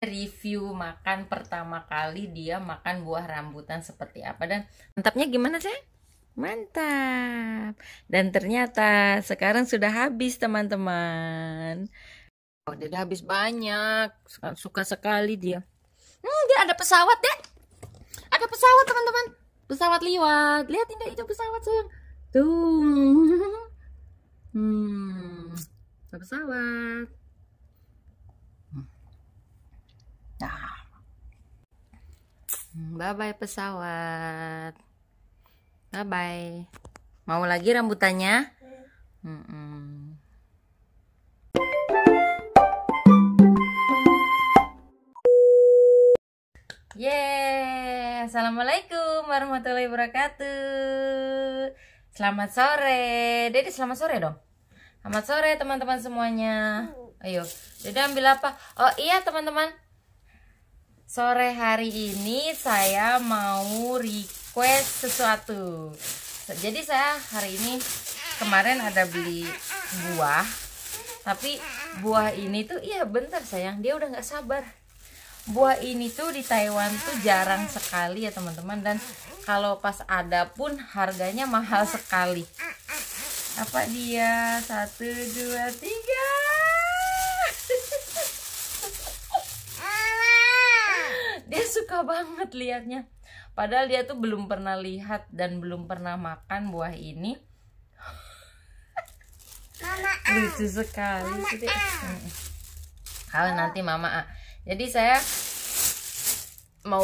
review makan pertama kali dia makan buah rambutan seperti apa dan mantapnya gimana sih? Mantap. Dan ternyata sekarang sudah habis teman-teman. Oh, dia udah habis banyak. Suka, suka sekali dia. Hmm, dia ada pesawat deh. Ada pesawat teman-teman. Pesawat liwat. Lihat tidak itu pesawat sayang. Tuh. Hmm, pesawat. Bye bye pesawat. Bye bye. Mau lagi rambutannya? Hmm. -mm. Yeay, Assalamualaikum warahmatullahi wabarakatuh Selamat sore Dede selamat sore dong Selamat sore teman-teman semuanya Ayo, Dede ambil apa? Oh iya teman-teman Sore hari ini saya mau request sesuatu. Jadi saya hari ini kemarin ada beli buah, tapi buah ini tuh iya bentar sayang, dia udah gak sabar. Buah ini tuh di Taiwan tuh jarang sekali ya teman-teman dan kalau pas ada pun harganya mahal sekali. Apa dia? Satu, dua, tiga. dia suka banget liatnya padahal dia tuh belum pernah lihat dan belum pernah makan buah ini Mama lucu sekali kalau nanti Mama A jadi saya mau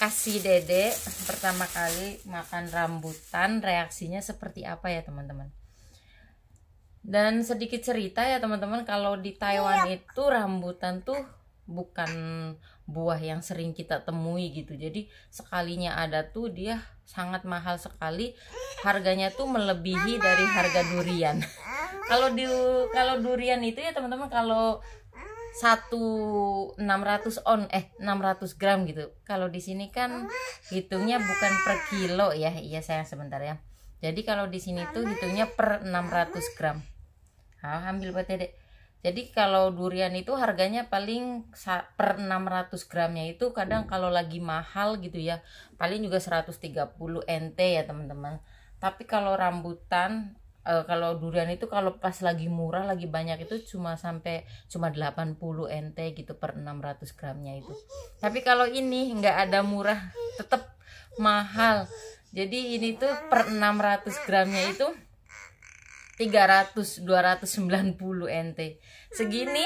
kasih dede pertama kali makan rambutan reaksinya seperti apa ya teman-teman dan sedikit cerita ya teman-teman kalau di Taiwan iya. itu rambutan tuh bukan buah yang sering kita temui gitu jadi sekalinya ada tuh dia sangat mahal sekali harganya tuh melebihi dari harga durian kalau di kalau durian itu ya teman-teman kalau satu 600 on eh 600 gram gitu kalau di sini kan hitungnya bukan per kilo ya iya saya sebentar ya jadi kalau di sini tuh hitungnya per 600 gram ah ambil buat dedek jadi kalau durian itu harganya paling per 600 gramnya itu kadang kalau lagi mahal gitu ya paling juga 130 NT ya teman-teman. Tapi kalau rambutan eh, kalau durian itu kalau pas lagi murah lagi banyak itu cuma sampai cuma 80 NT gitu per 600 gramnya itu. Tapi kalau ini nggak ada murah tetap mahal. Jadi ini tuh per 600 gramnya itu 300 290 ente segini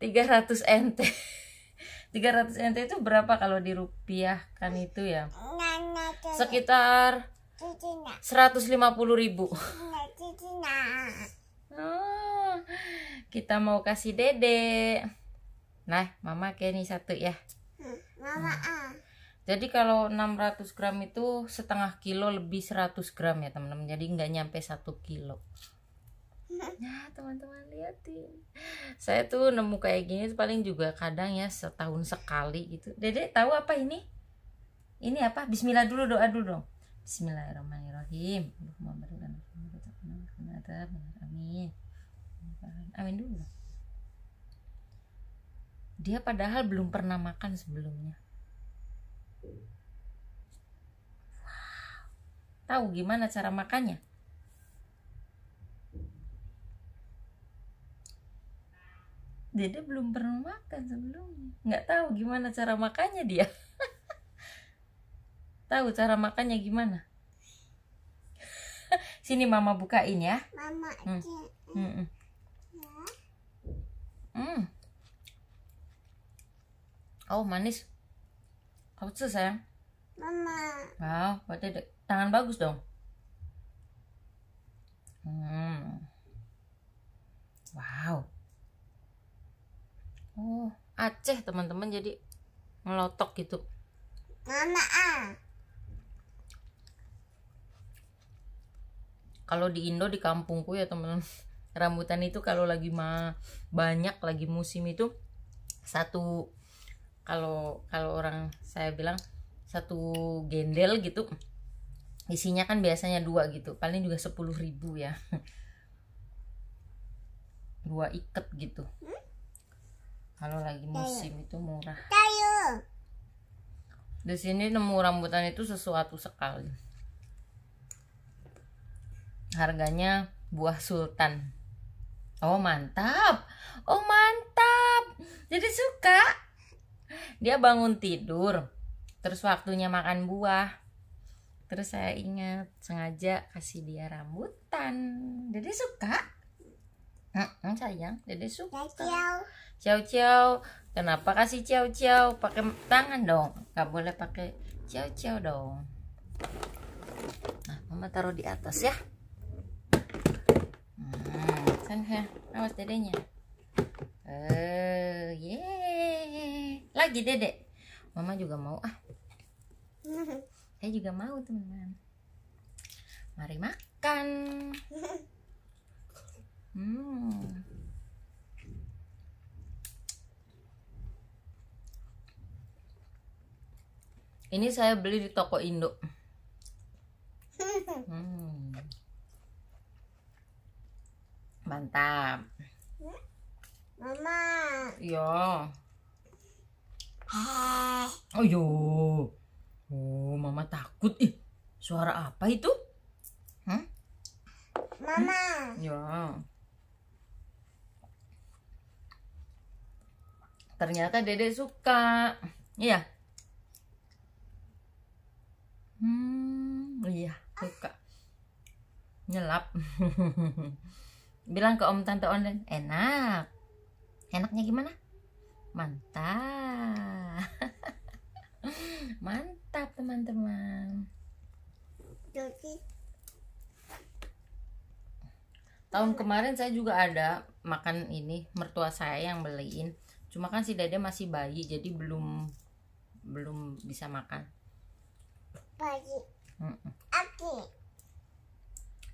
300 ente 300 ente itu berapa kalau dirupiahkan itu ya sekitar puluh ribu oh, kita mau kasih dede nah mama kayak ini satu ya mama jadi kalau 600 gram itu setengah kilo lebih 100 gram ya teman-teman jadi nggak nyampe 1 kilo Nah teman-teman liatin saya tuh nemu kayak gini paling juga kadang ya setahun sekali gitu dede tahu apa ini ini apa Bismillah dulu doa dulu dong Bismillahirrahmanirrahim Amin Amin dulu dia padahal belum pernah makan sebelumnya Tahu gimana cara makannya? Dede belum pernah makan sebelumnya. Nggak tahu gimana cara makannya dia. tahu cara makannya gimana? Sini mama bukain ya. Mama. Hmm. Hmm. Hmm. Ya. hmm. Oh manis. Kau pecel sayang. Mama. Wow, berarti Tangan bagus dong. Hmm. Wow. Oh, Aceh teman-teman jadi ngelotok gitu. Mama ah. Kalau di Indo di kampungku ya teman-teman rambutan itu kalau lagi ma banyak lagi musim itu satu kalau kalau orang saya bilang satu gendel gitu isinya kan biasanya dua gitu paling juga sepuluh ribu ya dua ikat gitu kalau lagi musim itu murah di sini nemu rambutan itu sesuatu sekali harganya buah sultan oh mantap oh mantap jadi suka dia bangun tidur terus waktunya makan buah terus saya ingat sengaja kasih dia rambutan jadi suka hmm, sayang jadi suka ciao ciao kenapa kasih ciao ciao pakai tangan dong nggak boleh pakai ciao ciao dong nah mama taruh di atas ya hmm, sana ya. awas dedenya eh uh, yeah lagi dek, mama juga mau ah saya juga mau teman mari makan hmm ini saya beli di toko Indo hmm. mantap mama yo iya. Oh yo. Oh, mama takut ih. Suara apa itu? Hah? Mama. Hmm? Ya. Ternyata Dede suka. Iya. Hmm, iya, suka. Nyelap. Bilang ke Om Tante online, enak. Enaknya gimana? mantap mantap teman-teman jadi tahun kemarin saya juga ada makan ini mertua saya yang beliin cuma kan si dede masih bayi jadi belum belum bisa makan bayi mm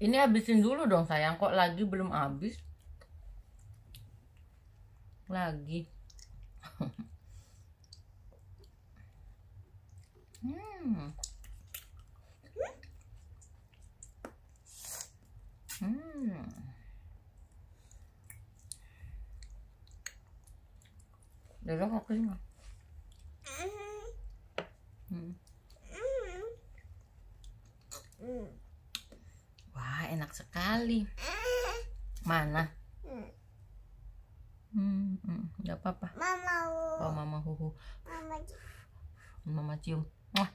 ini habisin dulu dong sayang kok lagi belum habis lagi hmm. Hmm. Hmm. Hmm. Wah, enak sekali. Mana? Hmm, hmm, nggak apa-apa. Mama. Oh, mama huhu. Mama. Mama cium. Wah.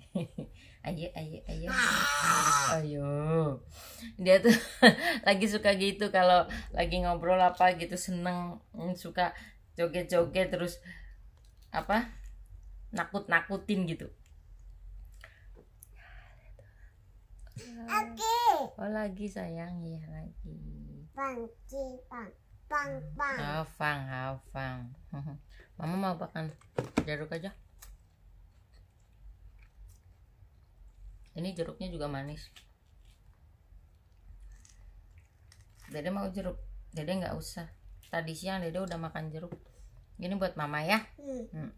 ayo, ayo, ayo. Ayo. Dia tuh lagi suka gitu kalau lagi ngobrol apa gitu seneng mm, suka joget-joget terus apa? nakut-nakutin gitu. Lagi. Oh, lagi sayang ya lagi. Panci, panci. Fang, fang. Oh, fang, oh, fang. Mama mau makan jeruk aja. Ini jeruknya juga manis. Dede mau jeruk. Dede nggak usah. Tadi siang Dede udah makan jeruk. Ini buat Mama ya. Hmm.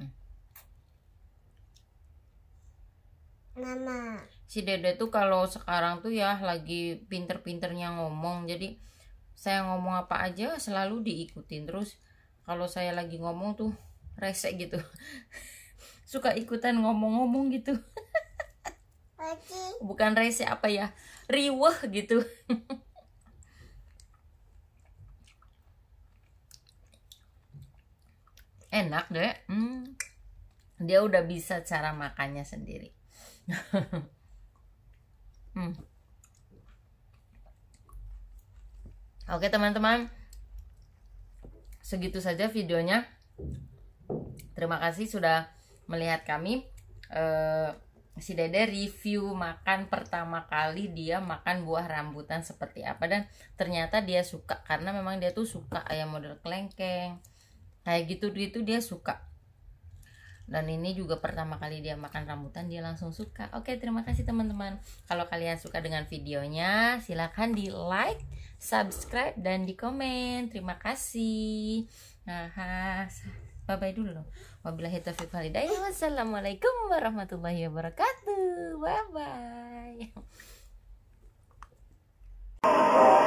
Mama. Si Dede tuh kalau sekarang tuh ya lagi pinter-pinternya ngomong. Jadi saya ngomong apa aja selalu diikutin terus kalau saya lagi ngomong tuh rese gitu suka ikutan ngomong-ngomong gitu bukan rese apa ya riweh gitu enak deh hmm. dia udah bisa cara makannya sendiri hmm. Oke teman-teman, segitu saja videonya. Terima kasih sudah melihat kami. Eh, si Dede review makan pertama kali dia makan buah rambutan seperti apa dan ternyata dia suka karena memang dia tuh suka ayam model kelengkeng kayak gitu gitu dia suka dan ini juga pertama kali dia makan rambutan dia langsung suka oke terima kasih teman-teman kalau kalian suka dengan videonya silahkan di like subscribe dan di komen. Terima kasih. Nah, bye bye dulu. Wabillahi taufiq walhidayah Wassalamualaikum warahmatullahi wabarakatuh. Bye bye.